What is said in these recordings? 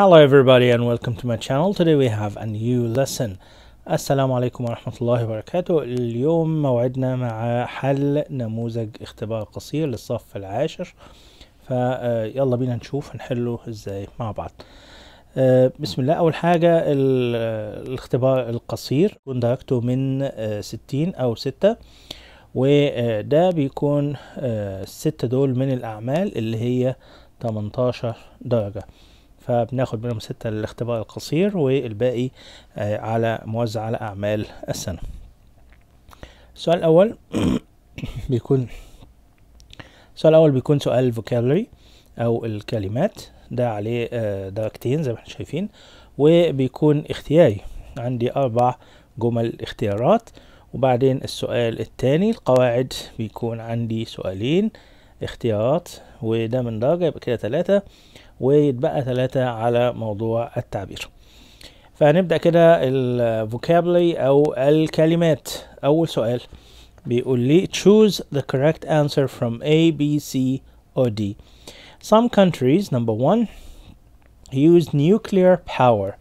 Hello everybody and welcome to my channel. Today we have a new lesson. السلام عليكم ورحمة الله وبركاته. اليوم موعدنا مع حل نموذج اختبار قصير للصف العاشر. فيلا آه، بينا نشوف نحله ازاي مع بعض. آه، بسم الله أول حاجة آه، الاختبار القصير يكون درجته من ستين أو ستة وده بيكون الستة دول من الأعمال اللي هي تمنتاشر درجة. فبناخد منهم ستة للاختبار القصير والباقي آه، على موزع على أعمال السنة السؤال الأول بيكون السؤال الأول بيكون سؤال vocabulary أو الكلمات ده عليه آه، درجتين زي ما احنا شايفين وبيكون اختياري عندي أربع جمل اختيارات وبعدين السؤال التاني القواعد بيكون عندي سؤالين اختيارات وده من درجة يبقى كده تلاتة ويتبقى ثلاثة على موضوع التعبير فهنبدأ كده الفوكابلي أو الكلمات أول سؤال بيقول لي choose the correct answer from A, B, C or D Some countries number one use nuclear power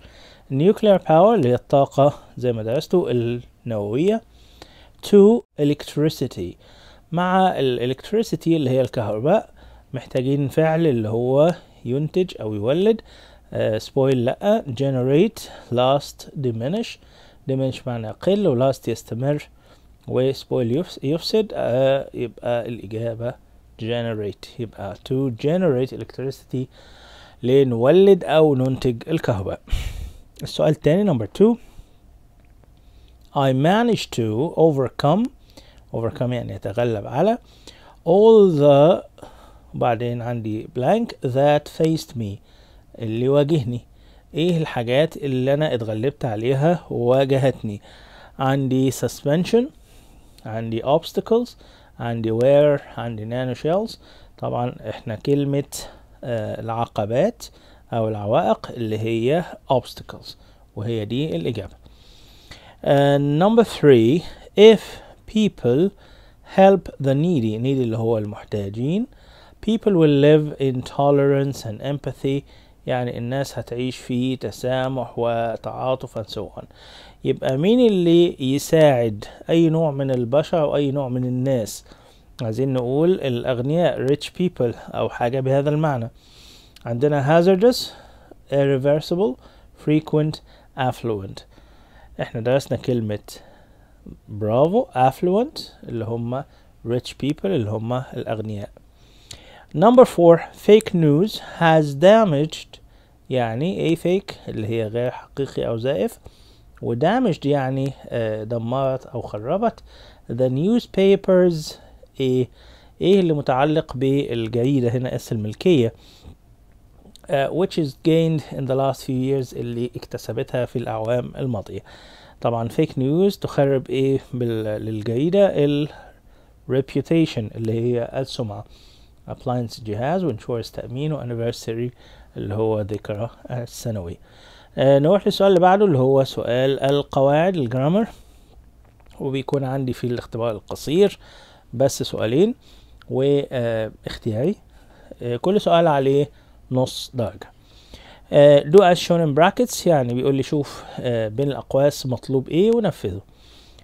nuclear power اللي هي الطاقة زي ما درستوا النووية to electricity مع الالكتريسيتي اللي هي الكهرباء محتاجين فعل اللي هو ينتج أو يولد سبويل آه، لأ generate last diminish diminish معنى و ولاست يستمر وسبويل يفسد آه، يبقى الإجابة generate يبقى to generate electricity لنولد أو ننتج الكهرباء السؤال الثاني number two I managed to overcome overcome يعني يتغلب على all the وبعدين عندي blank that faced me اللي واجهني ايه الحاجات اللي انا اتغلبت عليها وواجهتني عندي suspension عندي obstacles عندي wear عندي nano shells طبعا احنا كلمة آه العقبات او العوائق اللي هي obstacles وهي دي الاجابة نمبر آه، number three if people help the needy needy اللي هو المحتاجين people will live in tolerance and empathy يعني الناس هتعيش في تسامح وتعاطف and so on يبقى مين اللي يساعد أي نوع من البشر أو أي نوع من الناس عايزين نقول الأغنياء rich people أو حاجة بهذا المعنى عندنا hazardous irreversible frequent affluent احنا درسنا كلمة برافو affluent اللي هم rich people اللي هم الأغنياء number four fake news has damaged يعني ايه fake اللي هي غير حقيقي او زائف و damaged يعني آه، دمرت او خربت the newspapers ايه ايه اللي متعلق بالجريدة هنا اس الملكية uh, which is gained in the last few years اللي اكتسبتها في الأعوام الماضية طبعا fake نيوز تخرب ايه للجريدة ال reputation اللي هي السمعة appliance جهاز وانشور تأمين وانيفرساري اللي هو ذكرى السنوي آه نروح للسؤال اللي بعده اللي هو سؤال القواعد الجرامر وبيكون عندي في الاختبار القصير بس سؤالين واختياري آه كل سؤال عليه نص درجة آه do as shown in brackets يعني بيقول لي شوف آه، بين الأقواس مطلوب ايه ونفذه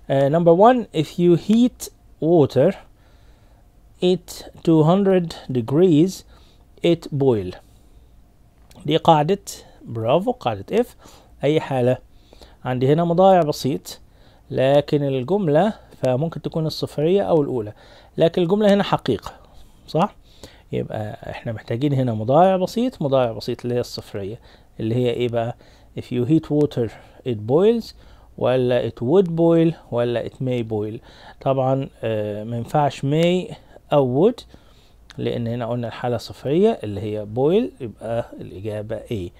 آه، number one if you heat water it to 100 degrees it boil دي قاعدة برافو قاعدة if أي حالة عندي هنا مضايع بسيط لكن الجملة فممكن تكون الصفرية أو الأولى لكن الجملة هنا حقيقة صح؟ يبقى احنا محتاجين هنا مضايع بسيط مضايع بسيط اللي هي الصفرية اللي هي ايه بقى if you heat water it boils ولا it would boil ولا it may boil طبعا اه ما ينفعش may أو would لأن هنا قلنا الحالة صفرية اللي هي boil يبقى الإجابة A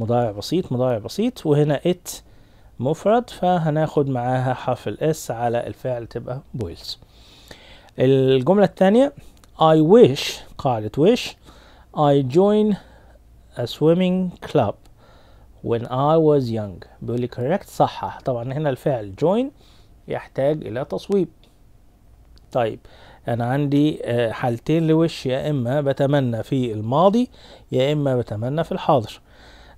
مضارع بسيط مضارع بسيط وهنا it مفرد فهناخد معاها حرف الاس على الفعل تبقى boils الجملة الثانية I wish قاعدة wish I join a swimming club when I was young بيقول لي correct صحح طبعا هنا الفعل join يحتاج إلى تصويب طيب انا عندي آه، حالتين لوش يا اما بتمنى في الماضي يا اما بتمنى في الحاضر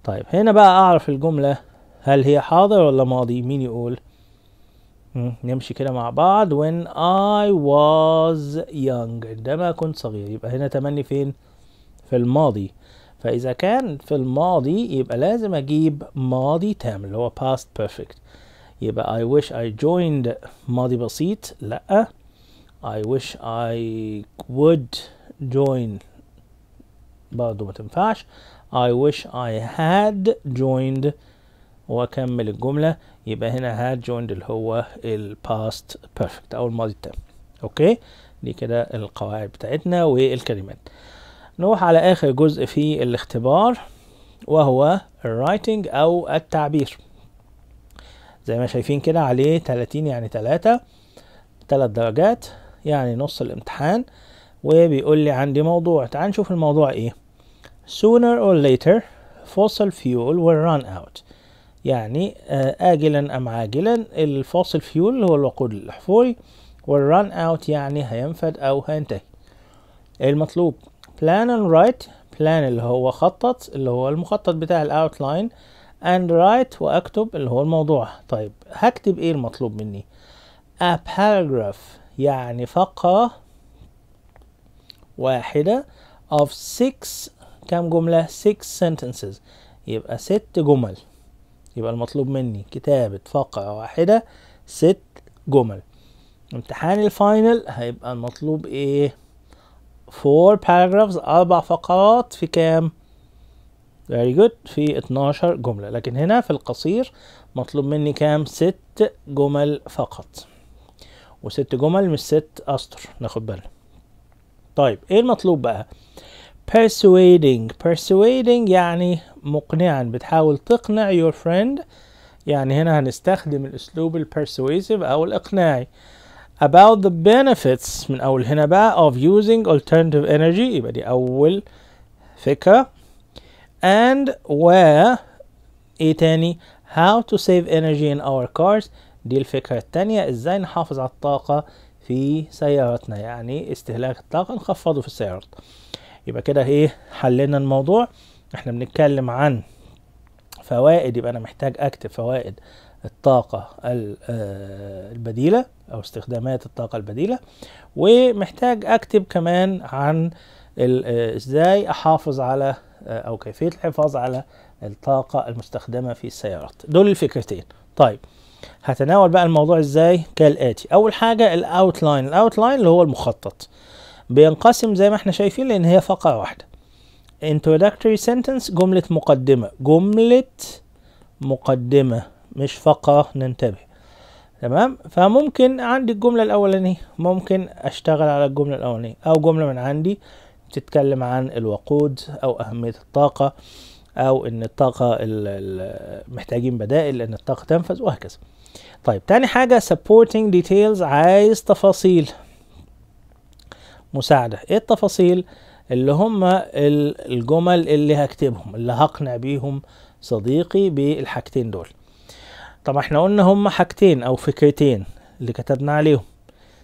طيب هنا بقى اعرف الجملة هل هي حاضر ولا ماضي مين يقول نمشي كده مع بعض when I was young عندما كنت صغير يبقى هنا تمني فين في الماضي فإذا كان في الماضي يبقى لازم أجيب ماضي تام اللي هو past perfect يبقى I wish I joined ماضي بسيط لأ I wish I would join برضو ما تنفعش I wish I had joined واكمل الجملة يبقى هنا had joined اللي هو ال past perfect او الماضي التام اوكي دي كده القواعد بتاعتنا والكلمات نروح على اخر جزء في الاختبار وهو writing او التعبير زي ما شايفين كده عليه 30 يعني 3 3 درجات يعني نص الامتحان وبيقول لي عندي موضوع تعال نشوف الموضوع ايه sooner or later fossil fuel will run out يعني آه، آجلا أم عاجلا الفاصل فيول اللي هو الوقود الأحفوري run out يعني هينفد أو هينتهي المطلوب plan and write plan اللي هو خطط اللي هو المخطط بتاع الاوتلاين and write وأكتب اللي هو الموضوع طيب هكتب إيه المطلوب مني a paragraph يعني فقرة واحدة of six كام جملة six sentences يبقى ست جمل يبقى المطلوب مني كتابة فقرة واحدة ست جمل امتحان الفاينل هيبقى المطلوب ايه four paragraphs أربع فقرات في كام very good في 12 جملة لكن هنا في القصير مطلوب مني كام ست جمل فقط وست جمل مش ست أسطر ناخد بالنا طيب ايه المطلوب بقى persuading persuading يعني مقنعا بتحاول تقنع your friend يعني هنا هنستخدم الأسلوب persuasive أو الإقناعي about the benefits من أول هنا بقى of using alternative energy يبقى دي أول فكرة and where إيه تاني how to save energy in our cars دي الفكرة التانية ازاي نحافظ على الطاقة في سيارتنا يعني استهلاك الطاقة نخفضه في السيارات يبقى كده ايه حلينا الموضوع احنا بنتكلم عن فوائد يبقى انا محتاج اكتب فوائد الطاقة آه، البديلة او استخدامات الطاقة البديلة ومحتاج اكتب كمان عن آه، ازاي احافظ على آه، او كيفية الحفاظ على الطاقة المستخدمة في السيارات دول الفكرتين طيب هتناول بقى الموضوع ازاي كالاتي اول حاجه الاوتلاين الاوتلاين اللي هو المخطط بينقسم زي ما احنا شايفين لان هي فقره واحده introductory sentence جمله مقدمه جمله مقدمه مش فقره ننتبه تمام فممكن عندي الجمله الاولانيه ممكن اشتغل على الجمله الاولانيه او جمله من عندي تتكلم عن الوقود او اهميه الطاقه او ان الطاقه محتاجين بدائل لان الطاقه تنفذ وهكذا طيب تاني حاجه supporting details عايز تفاصيل مساعده ايه التفاصيل اللي هم الجمل اللي هكتبهم اللي هقنع بيهم صديقي بالحاجتين دول طب احنا قلنا هم حاجتين او فكرتين اللي كتبنا عليهم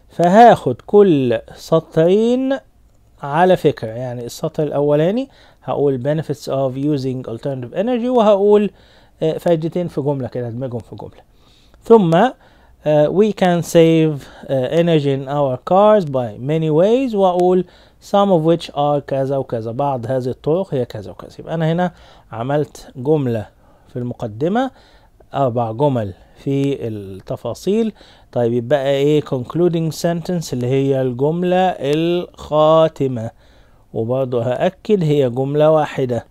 فهاخد كل سطرين على فكرة يعني السطر الأولاني هقول benefits of using alternative energy وهقول آه، فائدتين في جملة كده هدمجهم في جملة ثم Uh, we can save uh, energy in our cars by many ways واقول some of which are كذا وكذا بعض هذه الطرق هي كذا وكذا يبقى انا هنا عملت جمله في المقدمه اربع جمل في التفاصيل طيب يبقى ايه concluding sentence اللي هي الجمله الخاتمه وبرضه هأكد هي جملة واحدة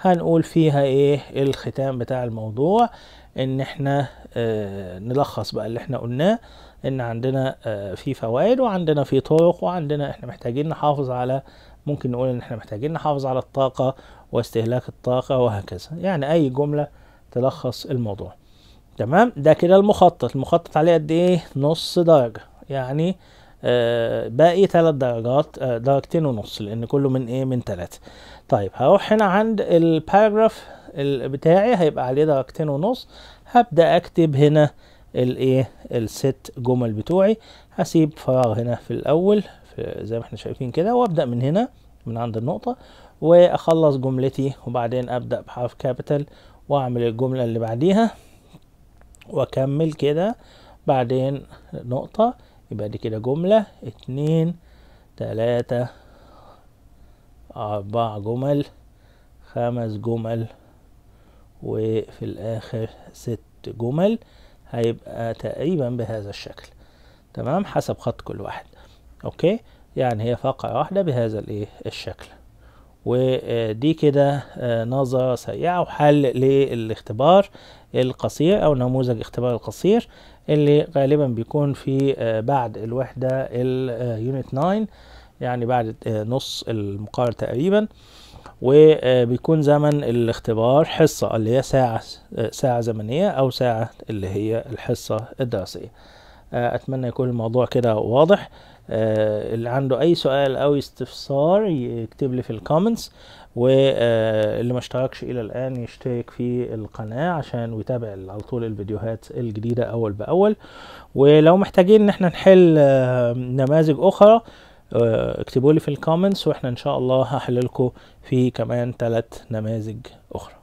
هنقول فيها ايه الختام بتاع الموضوع ان احنا آه نلخص بقى اللي احنا قلناه ان عندنا آه في فوائد وعندنا في طرق وعندنا احنا محتاجين نحافظ على ممكن نقول ان احنا محتاجين نحافظ على الطاقة واستهلاك الطاقة وهكذا يعني اي جملة تلخص الموضوع تمام ده كده المخطط المخطط عليه قد ايه نص درجة يعني آه، باقي ثلاث درجات آه، درجتين ونص لان كله من ايه من تلاته طيب هروح هنا عند الباراجراف بتاعي هيبقى عليه درجتين ونص هبدا اكتب هنا الايه الست جمل بتوعي هسيب فراغ هنا في الاول في زي ما احنا شايفين كده وابدا من هنا من عند النقطه واخلص جملتي وبعدين ابدا بحرف كابيتال واعمل الجمله اللي بعديها واكمل كده بعدين نقطه يبقى دي كده جملة اتنين تلاتة أربع جمل خمس جمل وفي الآخر ست جمل هيبقى تقريبا بهذا الشكل تمام حسب خط كل واحد أوكي يعني هي فقرة واحدة بهذا الايه الشكل ودي كده آه، نظرة سريعة وحل للاختبار القصير أو نموذج اختبار القصير اللي غالبا بيكون في آه، بعد الوحدة اليونت 9 آه، يعني بعد آه، نص المقارنة تقريبا وبيكون زمن الاختبار حصة اللي هي ساعة ساعة زمنية أو ساعة اللي هي الحصة الدراسية أتمنى يكون الموضوع كده واضح آه، اللي عنده اي سؤال او استفسار يكتب لي في الكومنتس واللي آه، ما اشتركش الى الان يشترك في القناه عشان ويتابع على طول الفيديوهات الجديده اول باول ولو محتاجين ان احنا نحل آه، نماذج اخرى اكتبوا لي في الكومنتس واحنا ان شاء الله هحللكم في كمان ثلاث نماذج اخرى